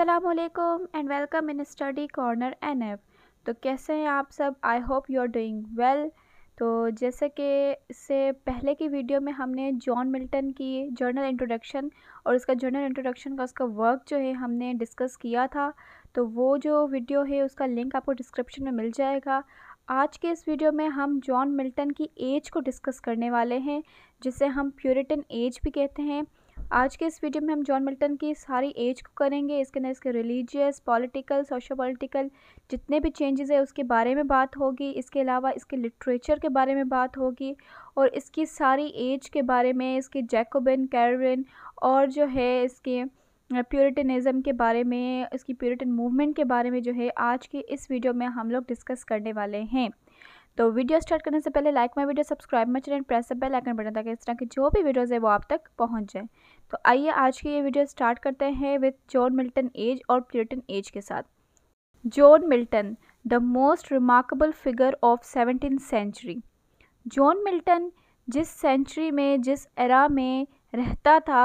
Aslam and welcome in study corner N F तो कैसे हैं आप सब I hope you are doing well तो जैसे कि इससे पहले की वीडियो में हमने जॉन मिल्टन की जर्नल इंट्रोडक्शन और उसका जर्नल इंट्रोडक्शन का उसका वर्क जो है हमने डिस्कस किया था तो वो जो वीडियो है उसका लिंक आपको डिस्क्रिप्शन में मिल जाएगा आज के इस वीडियो में हम जॉन मिल्टन की एज को डिस्कस करने वाले हैं जिसे हम प्योरिटन एज भी कहते हैं आज के इस वीडियो में हम जॉन मिल्टन की सारी एज को करेंगे इसके अंदर इसके रिलीजियस पॉलिटिकल सोशो पॉलिटिकल जितने भी चेंजेस है उसके बारे में बात होगी इसके अलावा इसके लिटरेचर के बारे में बात होगी और इसकी सारी एज के बारे में इसके जैकोबिन कैरविन और जो है इसके प्योरिटनिज़म के बारे में इसकी प्योरिटन मूवमेंट के बारे में जो है आज की इस वीडियो में हम लोग डिस्कस करने वाले हैं तो वीडियो स्टार्ट करने से पहले like my video subscribe my channel press bell icon button ताकि इस तरह की जो भी वीडियोज़ है वो आप तक पहुँच जाए तो आइए आज की ये वीडियो स्टार्ट करते हैं विथ जॉन मिल्टन एज और प्लेटन एज के साथ John Milton the most remarkable figure of seventeen century John Milton जिस सेंचुरी में जिस एरा में रहता था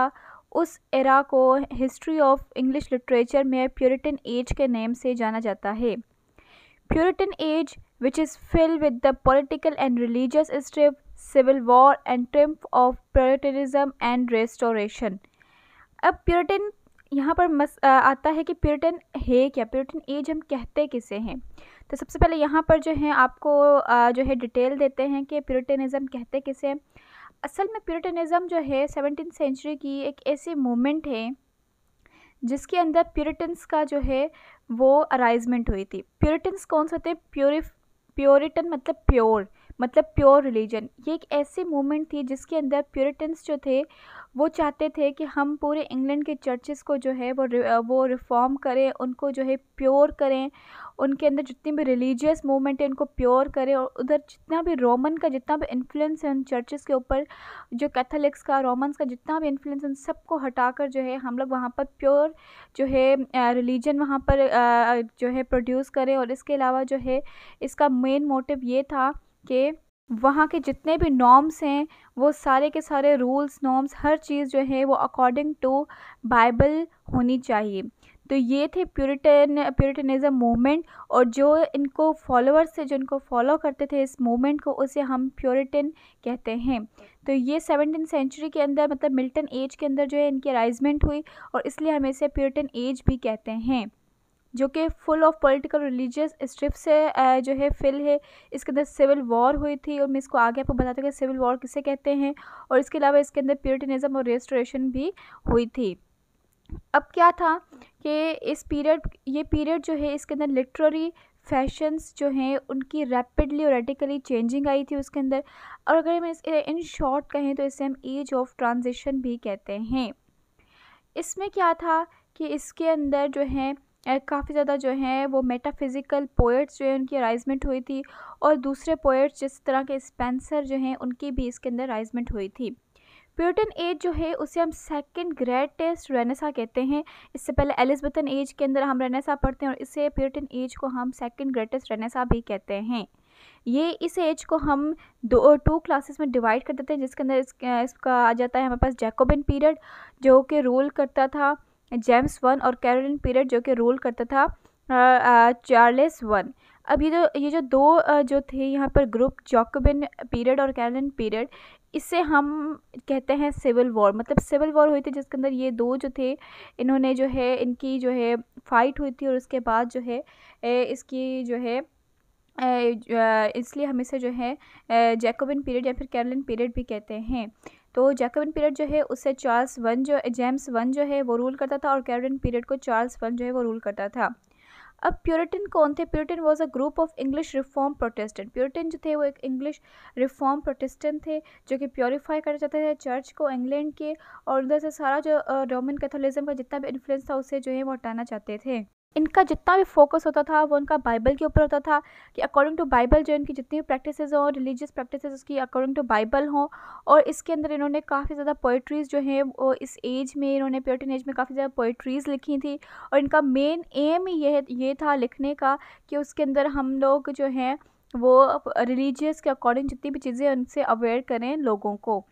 उस एरा को हिस्ट्री ऑफ इंग्लिश लिटरेचर में प्योरिटन एज के नेम से जाना जाता है puritan age which is filled with the political and religious strife, civil war, and triumph of Puritanism and restoration. अब प्योरिटन यहाँ पर मस आ, आता है कि प्योरिटन है क्या प्योरिटन एज हम कहते किसे हैं तो सबसे पहले यहाँ पर जो है आपको आ, जो है डिटेल देते हैं कि प्योरिटनिज़म कहते किसे हैं असल में प्योरिटनिज़म जो है सेवनटीन सेंचुरी की एक ऐसी मोमेंट है जिसके अंदर प्योरिटन्स का जो है वो अराइजमेंट हुई थी प्योरिटन्स कौन से थे प्योरिफ प्योरिटन मतलब प्योर मतलब प्योर रिलीजन ये एक ऐसी मूवमेंट थी जिसके अंदर प्योरिटन्स जो थे वो चाहते थे कि हम पूरे इंग्लैंड के चर्चेस को जो है वो वो रिफॉर्म करें उनको जो है प्योर करें उनके अंदर जितनी भी रिलीजियस मूवमेंट है उनको प्योर करें और उधर जितना भी रोमन का जितना भी इन्फ्लुएंस है उन चर्चेस के ऊपर जो कैथलिक्स का रोमन्स का जितना भी इन्फ्लुएंस उन सबको हटाकर जो है हम लोग वहाँ पर प्योर जो है रिलीजन वहाँ पर जो है प्रोड्यूस करें और इसके अलावा जो है इसका मेन मोटिव ये था कि वहाँ के जितने भी नॉर्म्स हैं वो सारे के सारे रूल्स नॉर्म्स हर चीज़ जो है वो अकॉर्डिंग टू बाइबल होनी चाहिए तो ये थे प्यूरिटन प्यूरिटनिज़म मूवमेंट और जो इनको फॉलोअर्स थे जो इनको फॉलो करते थे इस मूवमेंट को उसे हम प्योरिटन कहते हैं तो ये सेवनटीन सेंचुरी के अंदर मतलब मिल्टन एज के अंदर जो है इनकी अराइजमेंट हुई और इसलिए हम इसे प्योरिटन एज भी कहते हैं जो कि full of political religious strife से जो है फिल है इसके अंदर सिविल वॉर हुई थी और मैं इसको आगे आपको बताती हूँ कि सिविल वॉर किसे कहते हैं और इसके अलावा इसके अंदर प्योरिटनिज़म और रेस्टोरेशन भी हुई थी अब क्या था कि इस पीरियड ये पीरियड जो है इसके अंदर लिट्रेरी फैशंस जो हैं उनकी रैपिडली और रेडिकली चेंजिंग आई थी उसके अंदर और अगर हम इस इन शॉर्ट कहें तो इसे हम एज ऑफ ट्रांजिशन भी कहते हैं इसमें क्या था कि इसके अंदर जो है काफ़ी ज़्यादा जो हैं वो मेटाफिज़िकल पोइट्स जो है उनकी अराइजमेंट हुई थी और दूसरे पोइट्स जिस तरह के स्पेंसर जो हैं उनकी भी इसके अंदर अराइजमेंट हुई थी प्योटन एज जो है उसे हम सेकंड ग्रेटेस्ट रेनेसा कहते हैं इससे पहले एलिजबथन एज के अंदर हम रेनेसा पढ़ते हैं और इसे प्योटन एज को हम सेकंड ग्रेटेस्ट रेनेसा भी कहते हैं ये इस एज को हम दो टू क्लासेस में डिवाइड कर देते हैं जिसके अंदर इस, इसका आ जाता है हमारे पास जैकोबिन पीरियड जो कि रूल करता था जेम्स वन और कैरोलिन पीरियड जो कि रूल करता था चार्लेस वन अब ये जो ये जो दो जो थे यहाँ पर ग्रुप जॉकबिन पीरियड और कैरोलिन पीरियड इससे हम कहते हैं सिविल वॉर मतलब सिविल वॉर हुई थी जिसके अंदर ये दो जो थे इन्होंने जो है इनकी जो है फाइट हुई थी और उसके बाद जो है इसकी जो है इसलिए हम इसे जो है जैकोबिन पीरियड या फिर कैरोलिन पीरियड भी कहते हैं तो जैकबिन पीरियड जो है उससे चार्ल्स वन जो जेम्स वन जो है वो रूल करता था और कैरबिन पीरियड को चार्ल्स वन जो है वो रूल करता था अब प्योरिटन कौन थे puritan was a group of English reform protestant puritan जो थे वो एक इंग्लिश रिफॉर्म प्रोटेस्टेंट थे जो कि प्योरीफाई करना चाहते थे चर्च को इंग्लैंड के और उधर से सारा जो रोमन कैथोलिज्म का जितना भी इन्फ्लुएंस था उसे जो है वो हटाना चाहते थे इनका जितना भी फोकस होता था वो उनका बाइबल के ऊपर होता था कि अकॉर्डिंग टू बाइबल जो इनकी जितनी भी प्रैक्टिस हों रिलीजियस प्रैक्टिस उसकी अकॉर्डिंग टू बाइबल हों और इसके अंदर इन्होंने काफ़ी ज़्यादा पोइट्रीज़ जो हैं वो इस एज में इन्होंने प्योरटन एज में काफ़ी ज़्यादा पोइट्रीज़ लिखी थी और इनका मेन एम ही यह ये था लिखने का कि उसके अंदर हम लोग जो हैं वो रिलीजियस के अकॉर्डिंग जितनी भी चीज़ें उनसे अवेयर करें लोगों को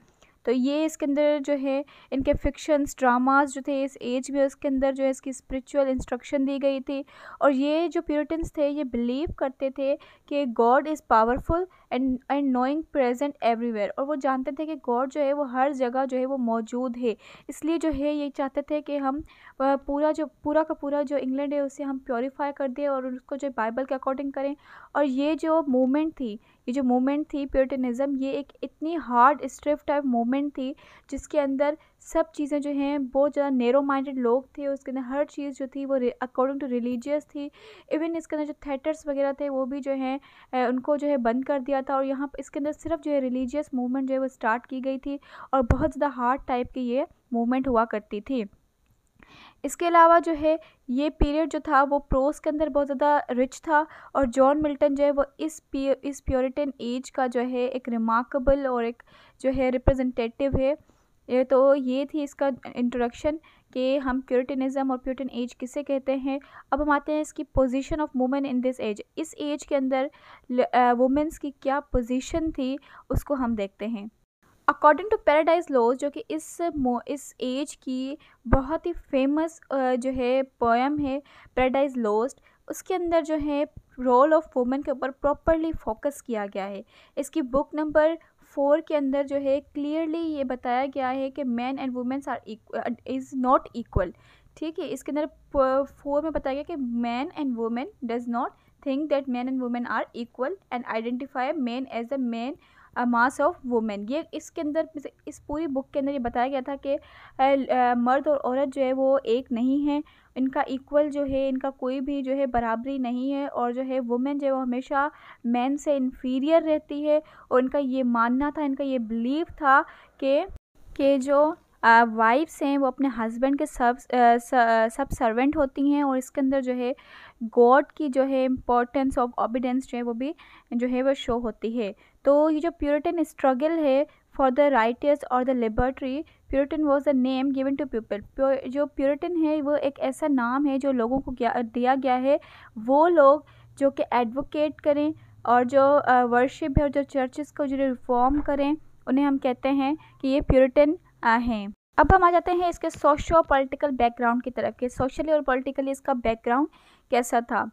तो ये इसके अंदर जो है इनके फिक्शंस ड्रामास जो थे इस एज में उसके अंदर जो है इसकी स्पिरिचुअल इंस्ट्रक्शन दी गई थी और ये जो प्योरिटन्स थे ये बिलीव करते थे कि God is powerful and and knowing present everywhere और वो जानते थे कि गॉड जो है वो हर जगह जो है वो मौजूद है इसलिए जो है ये चाहते थे कि हम पूरा जो पूरा का पूरा जो इंग्लैंड है उसे हम प्योरीफाई कर दें और उसको जो बाइबल के अकॉर्डिंग करें और ये जो मूवमेंट थी ये जो मूवमेंट थी प्योरटनिज़म ये एक इतनी हार्ड स्ट्रिफ टाइप मूवमेंट थी जिसके अंदर सब चीज़ें जो हैं बहुत ज़्यादा नैरो माइंडेड लोग थे उसके अंदर हर चीज़ जो थी वो अकॉर्डिंग टू रिलीजियस थी इवन इसके अंदर जो थिएटर्स वगैरह थे वो भी जो है उनको जो है बंद कर दिया था और यहाँ इसके अंदर सिर्फ जो है रिलीजियस मूवमेंट जो है वो स्टार्ट की गई थी और बहुत ज़्यादा हार्ड टाइप की ये मूवमेंट हुआ करती थी इसके अलावा जो है ये पीरियड जो था वो प्रोस के अंदर बहुत ज़्यादा रिच था और जॉन मिल्टन जो है वो इस पी इस प्योरिटन एज का जो है एक रिमार्कबल और एक जो है रिप्रेजेंटेटिव है ये तो ये थी इसका इंट्रोडक्शन कि हम प्योरिटनिज़म और प्योरिटन एज किसे कहते हैं अब हम आते हैं इसकी position of women in this age इस एज के अंदर वुमेंस की क्या पोजीशन थी उसको हम देखते हैं अकॉर्डिंग टू पैराडाइज लॉज जो कि इस इस एज की बहुत ही फेमस जो है पोएम है पैराडाइज लॉस्ट उसके अंदर जो है रोल ऑफ वुमेन के ऊपर प्रॉपरली फोकस किया गया है इसकी बुक नंबर फोर के अंदर जो है क्लियरली ये बताया गया है कि man and womens are is not equal ठीक है इसके अंदर फोर में बताया गया कि man and women does not think that man and women are equal and identify man as a man a mass of women ये इसके अंदर इस पूरी बुक के अंदर ये बताया गया था कि मर्द और औरत जो है वो एक नहीं है इनका इक्वल जो है इनका कोई भी जो है बराबरी नहीं है और जो है वुमेन जो है वो हमेशा मैन से इन्फीरियर रहती है और इनका ये मानना था इनका ये बिलीव था कि कि जो वाइफ्स हैं वो अपने हस्बैंड के सब सब सर्वेंट होती हैं और इसके अंदर जो है गॉड की जो है इम्पोर्टेंस ऑफ ऑबिडेंस जो है वो भी जो है वो शो होती है तो ये जो प्यूरिटन स्ट्रगल है फॉर द राइटर्स और the liberty puritan was the name given to people जो प्योरिटन है वो एक ऐसा नाम है जो लोगों को दिया गया है वो लोग जो कि एडवोकेट करें और जो वर्शिप है और जो चर्चेस को जो रिफॉर्म करें उन्हें हम कहते हैं कि ये प्योरिटन हैं अब हम आ जाते हैं इसके सोशो पॉलिटिकल बैकग्राउंड की तरफ कि सोशली और पॉलिटिकली इसका बैकग्राउंड कैसा था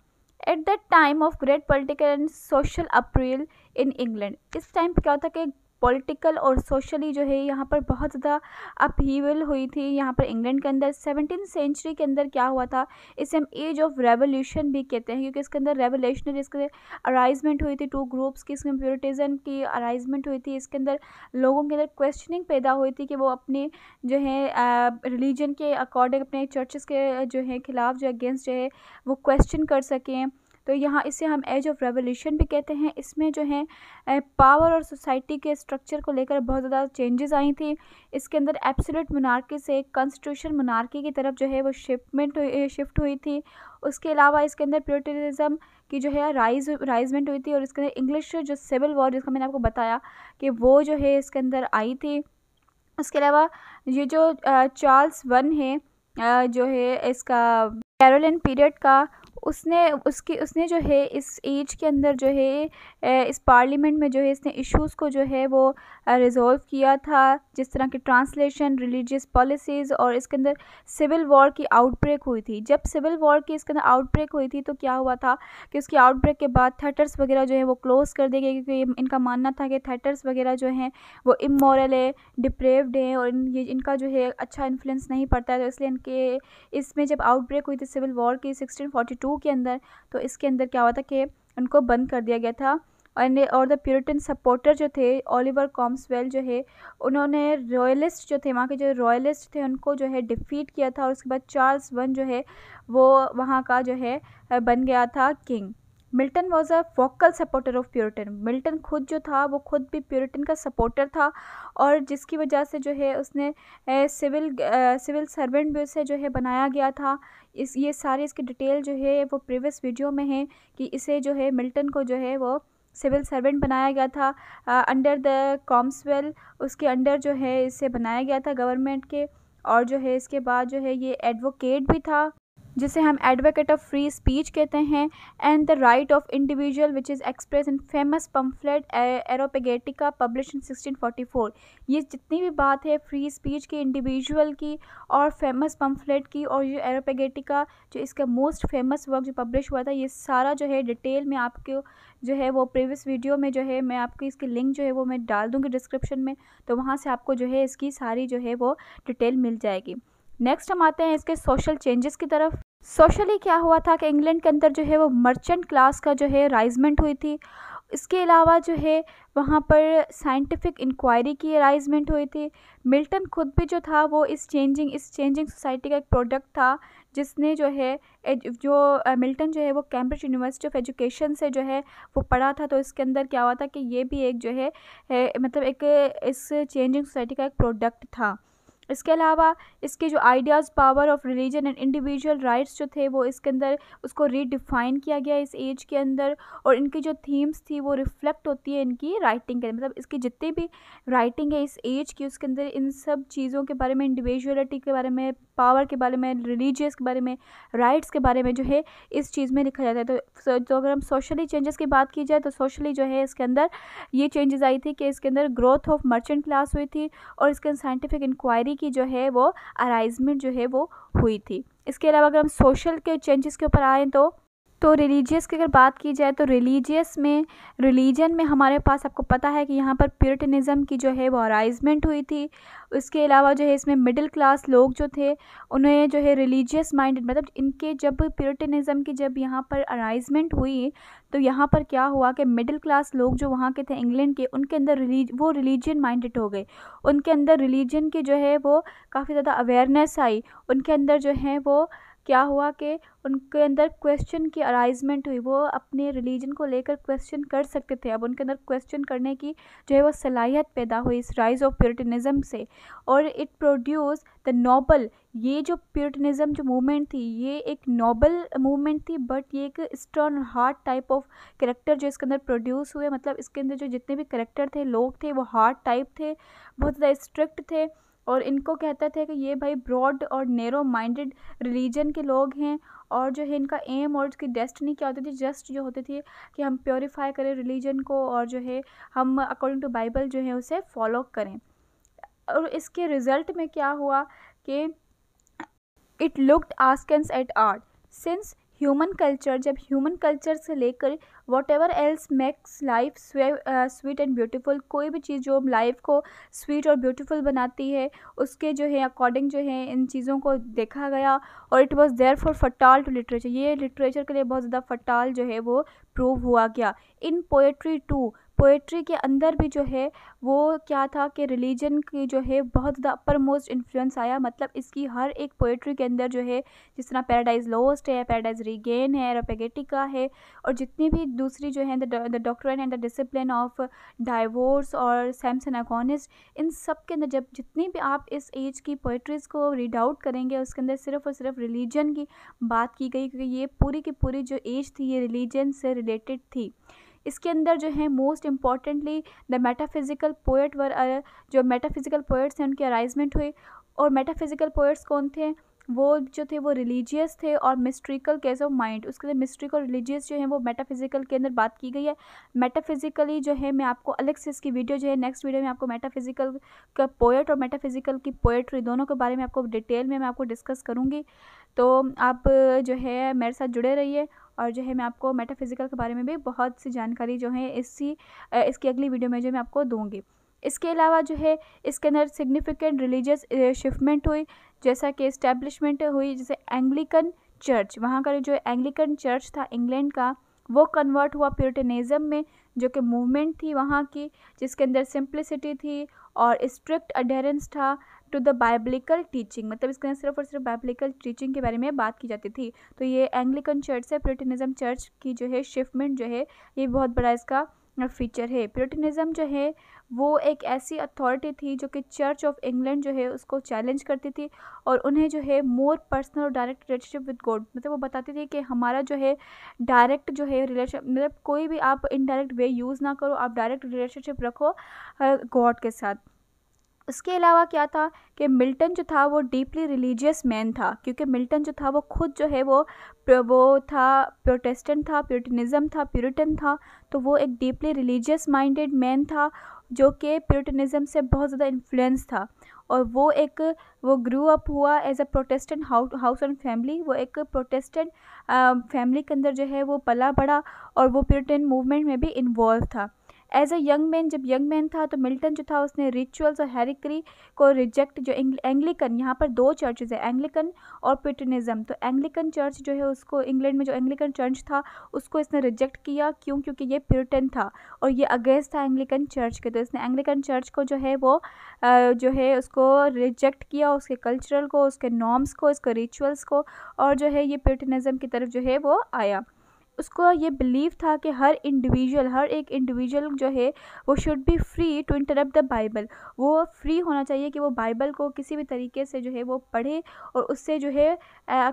at that time of great political and social upheaval in England इस टाइम पे क्या होता कि पॉलिटिकल और सोशली जो है यहाँ पर बहुत ज़्यादा अपहीवल हुई थी यहाँ पर इंग्लैंड के अंदर सेवनटीन सेंचुरी के अंदर क्या हुआ था इसे हम एज ऑफ रेवोल्यूशन भी कहते हैं क्योंकि इसके अंदर रेवोल्यूशनरी इसके अराइजमेंट हुई थी टू ग्रुप्स की इसमें प्योरिटिज़म की अराइजमेंट हुई थी इसके अंदर लोगों के अंदर क्वेश्चनिंग पैदा हुई थी कि वो अपने जो है रिलीजन के अकॉर्डिंग अपने चर्चेस के जो है खिलाफ जो अगेंस्ट जो है वो क्वेश्चन कर सकें तो यहाँ इसे हम एज ऑफ रेवोल्यूशन भी कहते हैं इसमें जो है पावर और सोसाइटी के स्ट्रक्चर को लेकर बहुत ज़्यादा चेंजेस आई थी इसके अंदर एब्सोल्यूट मनारकी से कॉन्स्टिट्यूशन मनारकी की तरफ जो है वो शिफ्टमेंट हुई शिफ्ट हुई थी उसके अलावा इसके अंदर प्योरिटनिज़म की जो है राइज राइजमेंट हुई थी और इसके अंदर इंग्लिश जो सिविल वॉर जिसका मैंने आपको बताया कि वो जो है इसके अंदर आई थी उसके अलावा ये जो चार्ल्स वन है जो है इसका कैरोलिन पीरियड का उसने उसकी उसने जो है इस एज के अंदर जो है इस पार्लियामेंट में जो है इसने इश्यूज़ को जो है वो रिज़ोल्व किया था जिस तरह की ट्रांसलेशन रिलीजियस पॉलिसीज़ और इसके अंदर सिविल वॉर की आउटब्रेक हुई थी जब सिविल वॉर की इसके अंदर आउटब्रेक हुई थी तो क्या हुआ था कि उसकी आउटब्रेक के बाद थिएटर्स वगैरह जो है वो क्लोज़ कर दिए गए क्योंकि इनका मानना था कि थिएटर्स वगैरह जो हैं वो इमोरल है डिप्रेव्ड हैं और ये इनका जो है अच्छा इन्फ्लुएंस नहीं पड़ता है तो इसलिए इनके इसमें जब आउटब्रेक हुई थी सिविल वॉर की सिक्सटीन टू के अंदर तो इसके अंदर क्या हुआ था कि उनको बंद कर दिया गया था एंड और द प्यूरिटन सपोर्टर जो थे ओलिवर कॉम्सवेल जो है उन्होंने रॉयलिस्ट जो थे वहाँ के जो रॉयलिस्ट थे उनको जो है डिफीट किया था और उसके बाद चार्ल्स वन जो है वो वहाँ का जो है बन गया था king Milton was a focal supporter of puritan Milton खुद जो था वो खुद भी प्योरिटन का सपोर्टर था और जिसकी वजह से जो है उसने सिविल सिविल सर्वेंट भी उसे जो है बनाया गया था इस ये सारी इसकी डिटेल जो है वो प्रीवियस वीडियो में है कि इसे जो है मिल्टन को जो है वो सिविल सर्वेंट बनाया गया था अंडर द कॉम्सवेल उसके अंडर जो है इसे बनाया गया था गवर्नमेंट के और जो है इसके बाद जो है ये एडवोकेट भी था जिसे हम एडवोकेट ऑफ फ्री स्पीच कहते हैं and the right of individual which is express in famous pamphlet Areopagitica publish in 1644 ये जितनी भी बात है फ्री स्पीच की इंडिविजुअल की और फेमस पम्फलेट की और ये एरोपेगेटिका जो इसका मोस्ट फेमस वर्क जो पब्लिश हुआ था ये सारा जो है डिटेल में आपको जो है वो प्रीवियस वीडियो में जो है मैं आपको इसकी लिंक जो है वो मैं डाल दूँगी डिस्क्रिप्शन में तो वहाँ से आपको जो है इसकी सारी जो है वो डिटेल मिल जाएगी नेक्स्ट हम आते हैं इसके सोशल चेंजेस की तरफ सोशली क्या हुआ था कि इंग्लैंड के अंदर जो है वो मर्चेंट क्लास का जो है राइजमेंट हुई थी इसके अलावा जो है वहाँ पर साइंटिफिक इंक्वायरी की राइजमेंट हुई थी मिल्टन खुद भी जो था वो इस चेंजिंग इस चेंजिंग सोसाइटी का एक प्रोडक्ट था जिसने जो है जो मिल्टन जो है वो कैम्ब्रिज यूनिवर्सिटी ऑफ एजुकेशन से जो है वो पढ़ा था तो इसके अंदर क्या हुआ था कि ये भी एक जो है, है मतलब एक इस चेंजिंग सोसाइटी का एक प्रोडक्ट था इसके अलावा इसके जो ideas power of religion and individual rights जो थे वो इसके अंदर उसको रीडिफाइन किया गया इस एज के अंदर और इनकी जो थीम्स थी वो रिफ्लेक्ट होती है इनकी राइटिंग के मतलब इसकी जितनी भी राइटिंग है इस एज की उसके अंदर इन सब चीज़ों के बारे में इंडिविजुअलिटी के बारे में पावर के बारे में रिलीजियस के बारे में राइट्स के बारे में जो है इस चीज़ में लिखा जाता है तो जो तो अगर हम सोशली चेंजेस की बात की जाए तो सोशली जो है इसके अंदर ये चेंजेस आई थी कि इसके अंदर ग्रोथ ऑफ मर्चेंट क्लास हुई थी और इसके अंदर साइंटिफिक इंक्वायरी की जो है वो अराइजमेंट जो है वो हुई थी इसके अलावा अगर हम सोशल के चेंजेस के ऊपर आएँ तो तो रिलीजियस की अगर बात की जाए तो रिलीजियस में रिलीजन में हमारे पास आपको पता है कि यहाँ पर प्योरटनिज़म की जो है वो अराइजमेंट हुई थी उसके अलावा जो है इसमें मिडिल क्लास लोग जो थे उन्हें जो है रिलीजियस माइंडेड मतलब इनके जब प्योरटनिज़म की जब यहाँ पर अराइजमेंट हुई तो यहाँ पर क्या हुआ कि मिडिल क्लास लोग जो वहाँ के थे इंग्लैंड के उनके अंदर रिलीज वो रिलीजन माइंडेड हो गए उनके अंदर रिलीजन के जो है वो काफ़ी ज़्यादा अवेयरनेस आई उनके अंदर जो है वो क्या हुआ कि उनके अंदर क्वेश्चन की अराइजमेंट हुई वो अपने रिलीजन को लेकर क्वेश्चन कर सकते थे अब उनके अंदर क्वेश्चन करने की जो है वो सलाहियत पैदा हुई इस राइज ऑफ प्योरिटनिज़म से और इट प्रोड्यूस द नोबल ये जो प्योरिटनिज़म जो मूवमेंट थी ये एक नोबल मूवमेंट थी बट ये एक stern hard type of character जो इसके अंदर प्रोड्यूस हुए मतलब इसके अंदर जो जितने भी करेक्टर थे लोग थे वो हार्ड टाइप थे बहुत ज़्यादा स्ट्रिक्ट थे और इनको कहते थे कि ये भाई ब्रॉड और नैरो माइंडेड रिलीजन के लोग हैं और जो है इनका एम और इसकी डेस्टनी क्या होती थी जस्ट जो होती थी कि हम प्योरीफाई करें रिलीजन को और जो है हम अकॉर्डिंग टू बाइबल जो है उसे फॉलो करें और इसके रिज़ल्ट में क्या हुआ कि it looked askance at art science human culture जब ह्यूमन कल्चर से लेकर whatever else makes life sweet and beautiful कोई भी चीज़ जो लाइफ को स्वीट और ब्यूटीफुल बनाती है उसके जो है अकॉर्डिंग जो है इन चीज़ों को देखा गया और it was therefore fatal to literature ये लिटरेचर के लिए बहुत ज़्यादा फटाल जो है वो प्रूव हुआ गया इन पोएट्री टू पोएट्री के अंदर भी जो है वो क्या था कि रिलीजन की जो है बहुत ज़्यादा अपर मोस्ट इन्फ्लुएंस आया मतलब इसकी हर एक पोएट्री के अंदर जो है जिस तरह पैराडाइज लॉस्ट है पैराडाइज रीगेन है रोपेगेटिका है और जितनी भी दूसरी जो है the doctrine and the discipline of divorce और सैमसन एगोनिस्ट इन सब के अंदर जब जितनी भी आप इस एज की पोइट्रीज़ को रीड आउट करेंगे उसके अंदर सिर्फ और सिर्फ रिलीजन की बात की गई क्योंकि ये पूरी की पूरी जो एज थी ये रिलीजन से रिलेटेड थी इसके अंदर जो है most importantly the metaphysical poet were जो मेटाफिज़िकल पोइट्स हैं उनके अराइजमेंट हुई और मेटाफिज़िकल पोइट्स कौन थे वो जो थे वो रिलीजियस थे और मिस्ट्रिकल केस ऑफ माइंड उसके अंदर मिस्ट्रिक और रिलीजियस जो है वो मेटाफिज़िकल के अंदर बात की गई है मेटाफिज़िकली जो है मैं आपको अलग से इसकी वीडियो जो है नेक्स्ट वीडियो में आपको मेटाफिज़िकल का पोएट और मेटाफिज़िकल की पोएट्री दोनों के बारे में आपको डिटेल में मैं आपको डिस्कस करूँगी तो आप जो है मेरे साथ जुड़े रहिए और जो है मैं आपको मेटाफिज़िकल के बारे में भी बहुत सी जानकारी जो है इसी इसकी अगली वीडियो में जो मैं आपको दूँगी इसके अलावा जो है इसके अंदर सिग्निफिकेंट रिलीजियस शिफ्टमेंट हुई जैसा कि इस्टेब्लिशमेंट हुई जैसे एंग्लिकन चर्च वहाँ का जो एंग्लिकन चर्च था इंग्लैंड का वो कन्वर्ट हुआ प्यूरिटनिज़म में जो कि मूवमेंट थी वहाँ की जिसके अंदर सिंप्लिसिटी थी और स्ट्रिक्ट अडेरेंस था टू द बाइबलिकल टीचिंग मतलब इसके अंदर सिर्फ और सिर्फ बाइबलिकल टीचिंग के बारे में बात की जाती थी तो ये एंग्लिकन चर्च है प्रोटिनिज्म चर्च की जो है शिफ्टमेंट जो है ये बहुत बड़ा इसका फीचर है प्रोटिनिज्म जो है वो एक ऐसी अथॉरिटी थी जो कि चर्च ऑफ इंग्लैंड जो है उसको चैलेंज करती थी और उन्हें जो है मोर पर्सनल और डायरेक्ट रिलेशनशिप विद गॉड मतलब वो बताती थी कि हमारा जो है डायरेक्ट जो है रिलेशन मतलब कोई भी आप इनडायरेक्ट वे यूज़ ना करो आप डायरेक्ट रिलेशनशिप रखो गॉड के साथ उसके अलावा क्या था कि मिल्टन जो था वो डीपली रिलीजियस मैन था क्योंकि मिल्टन जो था वो खुद जो है वो वो था प्रोटेस्टेंट था प्योटनिज़म था प्योरिटन था तो वो एक डीपली रिलीजियस माइंडेड मैन था जो कि प्योटनिज़म से बहुत ज़्यादा इन्फ्लुएंस था और वो एक वो ग्रो अप हुआ as a protestant house and family वो एक प्रोटेस्टेंट फैमिली के अंदर जो है वो पला बढ़ा और वो प्यूरिटन मूवमेंट में भी इन्वॉल्व था एज अ यंग मैन जब यंग मैन था तो मिल्टन जो था उसने रिचुअल्स और हेरिक्री को रिजेक्ट जो एंग्लिकन यहाँ पर दो चर्चेज है एंग्लिकन और पिटनिज़म तो एंग्लिकन चर्च जो है उसको इंग्लैंड में जो एंग्लिकन चर्च था उसको इसने रिजेक्ट किया क्यों क्योंकि ये प्यूरिटन था और ये अगेंस्ट था एंग्लिकन चर्च के तो इसने एंग्लिकन चर्च को जो है वो जो है उसको रिजेक्ट किया उसके कल्चरल को उसके नॉर्म्स को उसके रिचुअल्स को और जो है ये प्यूरिटनिज़म की तरफ जो है वो आया उसको ये बिलीव था कि हर इंडिविजुअल हर एक इंडिविजुअल जो है वो should be free to interpret the Bible वो फ्री होना चाहिए कि वो बाइबल को किसी भी तरीके से जो है वो पढ़े और उससे जो है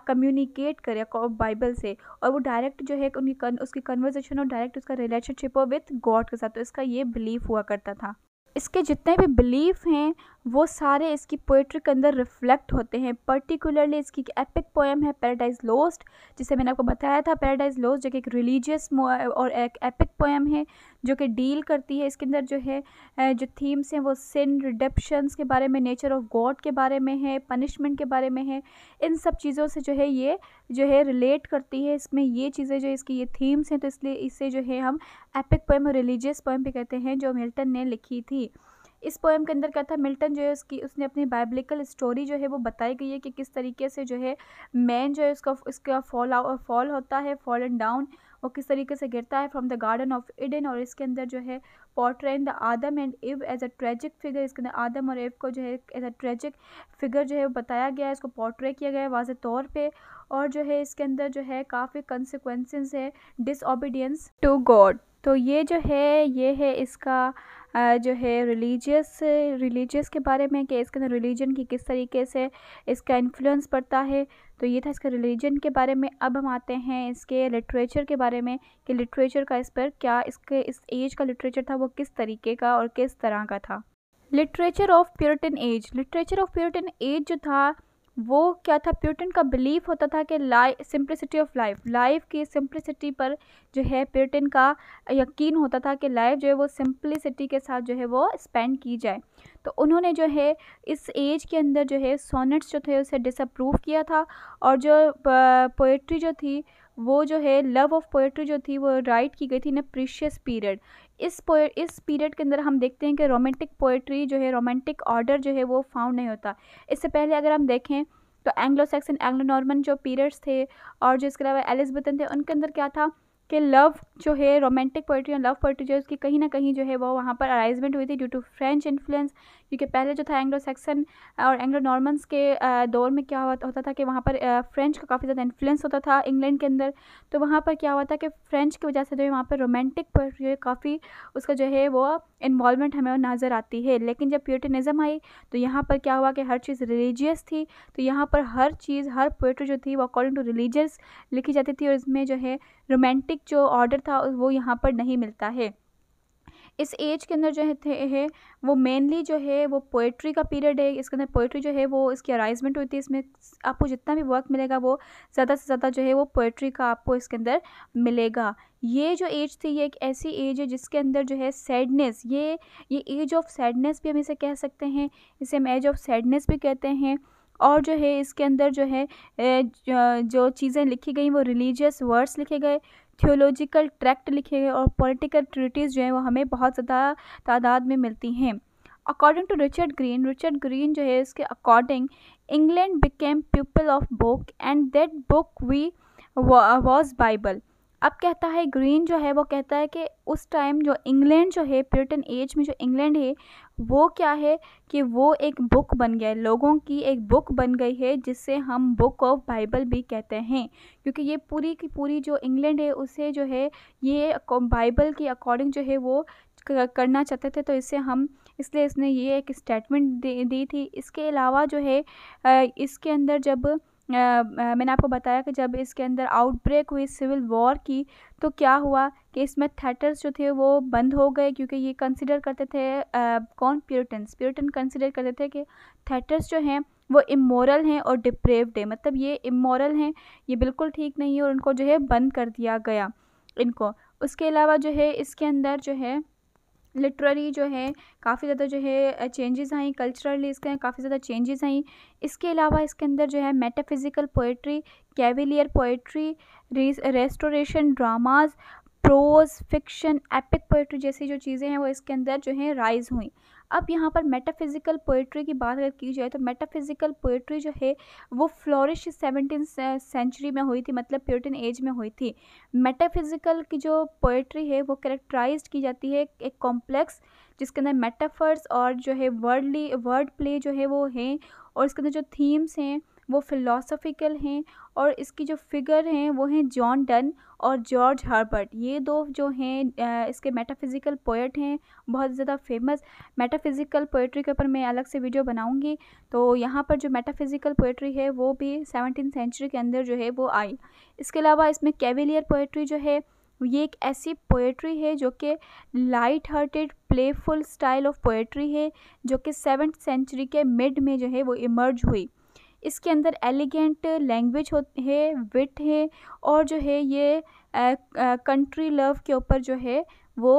कम्युनिकेट करे बाइबल से और वो डायरेक्ट जो है उनकी उसकी कन्वर्जेशन और डायरेक्ट उसका रिलेशनशिप हो विथ गॉड के साथ तो इसका ये बिलीव हुआ करता था इसके जितने भी बिलीफ हैं वो सारे इसकी पोइट्री के अंदर रिफ्लेक्ट होते हैं पर्टिकुलरली इसकी एक एपिक पोएम है पैराडाइज लोस्ट जिसे मैंने आपको बताया था पैराडाइज लोस्ट जो कि एक रिलीजियस और एक एपिक पोएम है जो कि डील करती है इसके अंदर जो है जो थीम्स हैं वो सिन रिडेप्शंस के बारे में नेचर ऑफ गॉड के बारे में है पनिशमेंट के बारे में है इन सब चीज़ों से जो है ये जो है रिलेट करती है इसमें ये चीज़ें जो इसकी ये थीम्स हैं तो इसलिए इसे जो है हम एपिक पोएम और रिलीजियस पोएम भी कहते हैं जो मिल्टन ने लिखी थी इस पोएम के अंदर क्या था मिल्टन जो है उसकी उसने अपनी बाइबलिकल स्टोरी जो है वो बताई गई है कि किस तरीके से जो है मैन जो है उसका उसका फॉल फॉल होता है फॉल एंड डाउन वो किस तरीके से गिरता है from the garden of Eden और इसके अंदर जो है portraying the Adam and Eve as a tragic figure इसके अंदर आदम और इव को जो है एज अ ट्रेजिक फिगर जो है बताया गया है इसको पोर्ट्रे किया गया है वाज तौर पर और जो है इसके अंदर जो है काफ़ी कंसिक्वेंसेस है डिसऑबीडियंस टू गॉड तो ये जो है ये है इसका जो है रिलीजियस रिलीजियस के बारे में कि इसके अंदर रिलीजन की किस तरीके से इसका इन्फ्लुएंस पड़ता है तो ये था इसका रिलीजन के बारे में अब हम आते हैं इसके लिटरेचर के बारे में कि लिटरेचर का इस पर क्या इसके इस एज का लिटरेचर था वो किस तरीके का और किस तरह का था literature of puritan age literature of puritan age जो था वो क्या था प्यूटन का बिलीफ होता था कि life simplicity of life life की सिंप्लिसिटी पर जो है प्यूटन का यकीन होता था कि लाइफ जो है वो सिंप्लिसिटी के साथ जो है वो स्पेंड की जाए तो उन्होंने जो है इस एज के अंदर जो है सोनेट्स जो थे उसे डिसअप्रूव किया था और जो पोइट्री जो थी वो जो है लव ऑफ़ पोइट्री जो थी वो राइट की गई थी इन प्रीशियस पीरियड इस पो इस पीरियड के अंदर हम देखते हैं कि रोमांटिक पोइट्री जो है रोमांटिक ऑर्डर जो है वो फाउंड नहीं होता इससे पहले अगर हम देखें तो एंग्लो सैक्सन एंग्लो नॉर्मन जो पीरियड्स थे और जो इसके अलावा एलिजबन थे उनके अंदर क्या था कि लव जो है रोमांटिक पोइट्री और लव पोइट्री जो है उसकी कहीं ना कहीं जो है वो वहाँ पर अराइजमेंट हुई थी ड्यू टू फ्रेंच इन्फ्लुएंस क्योंकि पहले जो था एंग्लो सैक्सन और एंग्लो नॉर्मन्स के दौर में क्या हुआ होता था कि वहाँ पर फ्रेंच का काफ़ी ज़्यादा इन्फ्लुएंस होता था इंग्लैंड के अंदर तो वहाँ पर क्या हुआ था कि फ्रेंच की वजह से जो है वहाँ पर रोमांटिक पोइट्री है काफ़ी उसका जो है वो इन्वॉलमेंट हमें नज़र आती है लेकिन जब प्योरिटनिज़म आई तो यहाँ पर क्या हुआ कि हर चीज़ रिलीजियस थी तो यहाँ पर हर चीज़ हर पोइट्री जो थी वो अकॉर्डिंग टू रिलीजियस लिखी जाती थी और इसमें जो है रोमांटिक जो ऑर्डर था वो यहाँ पर नहीं मिलता है इस एज के अंदर जो है थे है वो मेनली जो है वो पोइट्री का पीरियड है इसके अंदर पोइट्री जो है वो इसकी अराइजमेंट होती है इसमें आपको जितना भी वर्क मिलेगा वो ज़्यादा से ज़्यादा जो है वो पोइट्री का आपको इसके अंदर मिलेगा ये जो एज थी ये एक ऐसी एज है जिसके अंदर जो है सैडनेस ये ये एज ऑफ सैडनेस भी हम इसे कह सकते हैं इसे हम एज ऑफ सैडनेस भी कहते हैं और जो है इसके अंदर जो है जो चीज़ें लिखी गई वो रिलीजियस वर्ड्स लिखे गए थियोलॉजिकल ट्रैक्ट लिखे गए और पॉलिटिकल ट्रिटीज़ जो हैं वो हमें बहुत ज़्यादा तादाद में मिलती हैं according to Richard Green Richard Green जो है इसके according England became people of book and that book we was Bible अब कहता है ग्रीन जो है वो कहता है कि उस टाइम जो इंग्लैंड जो है प्यूरिटन एज में जो इंग्लैंड है वो क्या है कि वो एक बुक बन गया है लोगों की एक बुक बन गई है जिसे हम बुक ऑफ बाइबल भी कहते हैं क्योंकि ये पूरी की पूरी जो इंग्लैंड है उसे जो है ये बाइबल के अकॉर्डिंग जो है वो करना चाहते थे तो इसे हम इसलिए इसने ये एक स्टेटमेंट दी थी इसके अलावा जो है इसके अंदर जब मैंने आपको बताया कि जब इसके अंदर आउटब्रेक हुई सिविल वॉर की तो क्या हुआ कि इसमें थेटर्स जो थे वो बंद हो गए क्योंकि ये कंसिडर करते थे आ, कौन प्यूरिटन्स प्यूरिटन कंसिडर करते थे कि थेटर्स जो हैं वो इमोरल हैं और डिप्रेव्ड है मतलब ये इमोरल हैं ये बिल्कुल ठीक नहीं है और उनको जो है बंद कर दिया गया इनको उसके अलावा जो है इसके अंदर जो है लिटरली जो है काफ़ी ज़्यादा जो है चेंजेस आई कल्चरली इसके काफ़ी ज़्यादा चेंजेस आई इसके अलावा इसके अंदर जो है metaphysical poetry cavalier poetry restoration dramas prose fiction epic poetry जैसी जो चीज़ें हैं वो इसके अंदर जो है राइज़ हुई अब यहाँ पर मेटाफिज़िकल पोइट्री की बात अगर की जाए तो मेटाफिज़िकल पोइट्री जो है वो फ्लोरिश सेवनटीन सेंचुरी में हुई थी मतलब प्योरटन एज में हुई थी मेटाफिज़िकल की जो पोइट्री है वो करेक्टराइज की जाती है एक कॉम्प्लेक्स जिसके अंदर मेटाफर्स और जो है वर्डली वर्ड प्ले जो है वो हैं और इसके अंदर जो थीम्स हैं वो फिलोसफिकल हैं और इसकी जो फिगर हैं वो हैं जॉन डन और जॉर्ज हार्बर्ट ये दो जो हैं इसके मेटाफिज़िकल पोइट हैं बहुत ज़्यादा फेमस मेटाफिज़िकल पोइट्री के ऊपर मैं अलग से वीडियो बनाऊंगी तो यहाँ पर जो मेटाफिज़िकल पोइट्री है वो भी सेवनटीन सेंचुरी के अंदर जो है वो आई इसके अलावा इसमें कैविलियर पोइट्री जो है ये एक ऐसी पोएट्री है जो कि light hearted playful style of poetry है जो कि सेवन्थ सेंचुरी के मिड में जो है वो इमर्ज हुई इसके अंदर एलिगेंट लैंग्वेज हो है विट है और जो है ये कंट्री लव के ऊपर जो है वो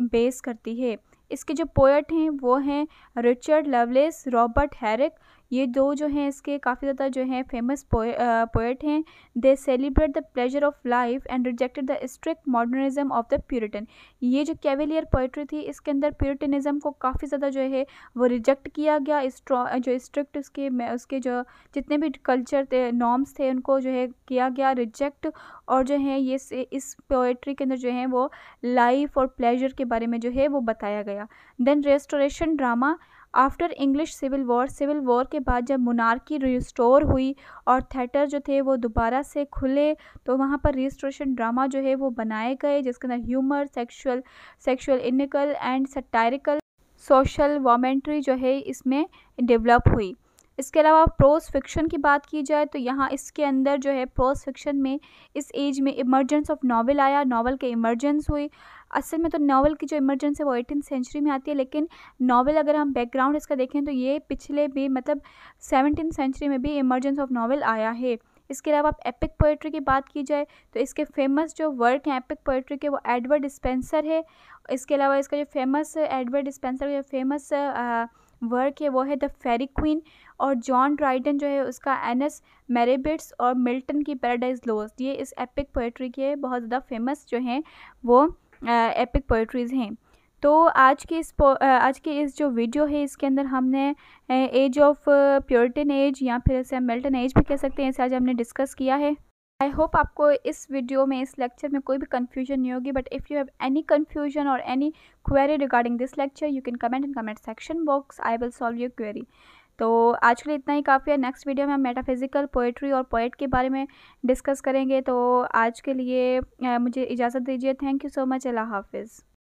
बेस करती है इसके जो पोएट हैं वो हैं रिचर्ड लवलेस रॉबर्ट हैरिक ये दो जो हैं इसके काफ़ी ज़्यादा जो हैं फेमस पोएट हैं they celebrate the pleasure of life and rejected the strict modernism of the puritan ये जो कैवेलियर पोइट्री थी इसके अंदर प्यूरिटनिज्म को काफ़ी ज़्यादा जो है वो रिजेक्ट किया गया जो स्ट्रिक्ट उसके उसके जो जितने भी कल्चर थे नॉर्म्स थे उनको जो है किया गया रिजेक्ट और जो है ये इस पोइट्री के अंदर जो है वो लाइफ और प्लेजर के बारे में जो है वो बताया गया then restoration drama after English civil war civil war के बाद जब मोनार्की रिस्टोर हुई और थिएटर जो थे वो दोबारा से खुले तो वहाँ पर रिस्टोरेशन ड्रामा जो है वो बनाए गए जिसके अंदर humour sexual sexual cynical and satirical social commentary जो है इसमें डेवलप हुई इसके अलावा प्रोज फिक्शन की बात की जाए तो यहाँ इसके अंदर जो है प्रोज फिक्शन में इस एज में इमरजेंस ऑफ नावल आया नावल के इमरजेंस हुई असल में तो नावल की जो इमरजेंस है वो एटीन सेंचुरी में आती है लेकिन नावल अगर हम बैकग्राउंड इसका देखें तो ये पिछले भी मतलब सेवनटीन सेंचुरी में भी इमरजेंस ऑफ नावल आया है इसके अलावा आप एपिक पोइट्री की बात की जाए तो इसके फेमस जो वर्क हैं एपिक पोइट्री के वो एडवर्ड स्पेंसर है इसके अलावा इसका जो फेमस एडवर्ड स्पेंसर जो फेमस आ, वर्क है वो है द फेरी क्वीन और जॉन ड्राइडन जो है उसका एनस मेरेबिट्स और मिल्टन की पैराडाइज लोस ये इस एपिक पोइट्री के बहुत ज़्यादा फेमस जो हैं वो एपिक पोइट्रीज़ हैं तो आज के इस आज के इस जो वीडियो है इसके अंदर हमने एज ऑफ प्योरिटन एज या फिर इसे हम मिल्टन एज भी कह सकते हैं इसे आज हमने डिस्कस किया है आई होप आपको इस वीडियो में इस लेक्चर में कोई भी कन्फ्यूजन नहीं होगी but if you have any confusion और any query regarding this lecture you can comment in comment section box I will solve your query तो आज के लिए इतना ही काफ़ी है नेक्स्ट वीडियो में हम मेटाफिज़िकल पोएट्री और पोइट के बारे में डिस्कस करेंगे तो आज के लिए मुझे इजाज़त दीजिए थैंक यू सो मच अल्लाह हाफिज़